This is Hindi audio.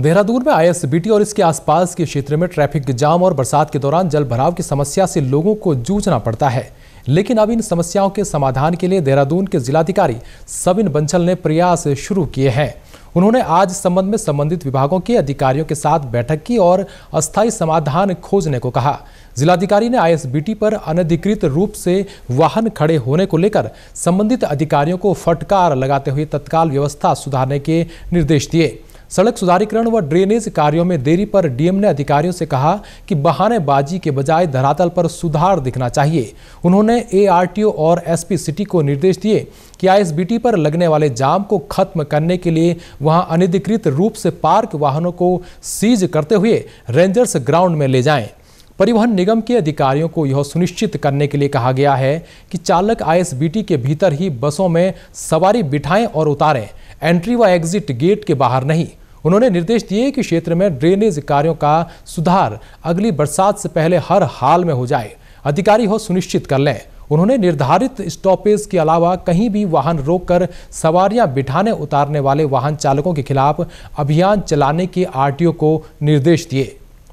देहरादून में आईएसबीटी और इसके आसपास के क्षेत्र में ट्रैफिक जाम और बरसात के दौरान जल भराव की समस्या से लोगों को जूझना पड़ता है लेकिन अब इन समस्याओं के समाधान के लिए देहरादून के जिलाधिकारी सबिन बंसल ने प्रयास शुरू किए हैं उन्होंने आज संबंध में संबंधित विभागों के अधिकारियों के साथ बैठक की और अस्थायी समाधान खोजने को कहा जिलाधिकारी ने आईएसबीटी पर अनधिकृत रूप से वाहन खड़े होने को लेकर संबंधित अधिकारियों को फटकार लगाते हुए तत्काल व्यवस्था सुधारने के निर्देश दिए सड़क सुधारीकरण व ड्रेनेज कार्यों में देरी पर डीएम ने अधिकारियों से कहा कि बहानेबाजी के बजाय धरातल पर सुधार दिखना चाहिए उन्होंने एआरटीओ और एसपी सिटी को निर्देश दिए कि आईएसबीटी पर लगने वाले जाम को खत्म करने के लिए वहां अनधिकृत रूप से पार्क वाहनों को सीज करते हुए रेंजर्स ग्राउंड में ले जाएं परिवहन निगम के अधिकारियों को यह सुनिश्चित करने के लिए कहा गया है कि चालक आईएसबीटी के भीतर ही बसों में सवारी बिठाएं और उतारें एंट्री व एग्जिट गेट के बाहर नहीं उन्होंने निर्देश दिए कि क्षेत्र में ड्रेनेज कार्यों का सुधार अगली बरसात से पहले हर हाल में हो जाए अधिकारी हो सुनिश्चित कर लें उन्होंने निर्धारित स्टॉपेज के अलावा कहीं भी वाहन रोककर सवारियां बिठाने उतारने वाले वाहन चालकों के खिलाफ अभियान चलाने के आरटीओ को निर्देश दिए